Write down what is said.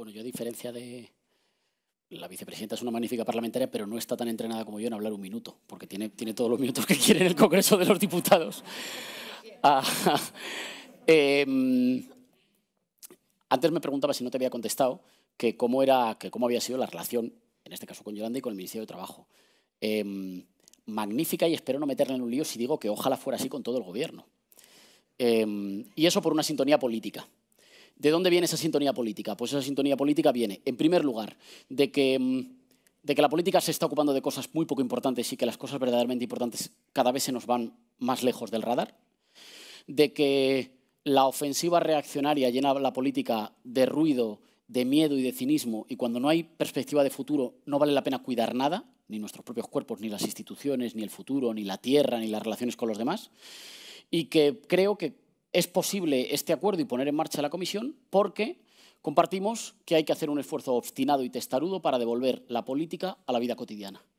Bueno, yo a diferencia de... La vicepresidenta es una magnífica parlamentaria, pero no está tan entrenada como yo en hablar un minuto, porque tiene, tiene todos los minutos que quiere en el Congreso de los Diputados. Ah, em, antes me preguntaba si no te había contestado que cómo, era, que cómo había sido la relación, en este caso con Yolanda y con el Ministerio de Trabajo. Em, magnífica y espero no meterla en un lío si digo que ojalá fuera así con todo el gobierno. Em, y eso por una sintonía política. ¿De dónde viene esa sintonía política? Pues esa sintonía política viene, en primer lugar, de que, mm, de que la política se está ocupando de cosas muy poco importantes y que las cosas verdaderamente importantes cada vez se nos van más lejos del radar, de que la ofensiva reaccionaria llena la política de ruido, de miedo y de cinismo, y cuando no hay perspectiva de futuro no vale la pena cuidar nada, ni nuestros propios cuerpos, ni las instituciones, ni el futuro, ni la tierra, ni las relaciones con los demás, y que creo que es posible este acuerdo y poner en marcha la comisión porque compartimos que hay que hacer un esfuerzo obstinado y testarudo para devolver la política a la vida cotidiana.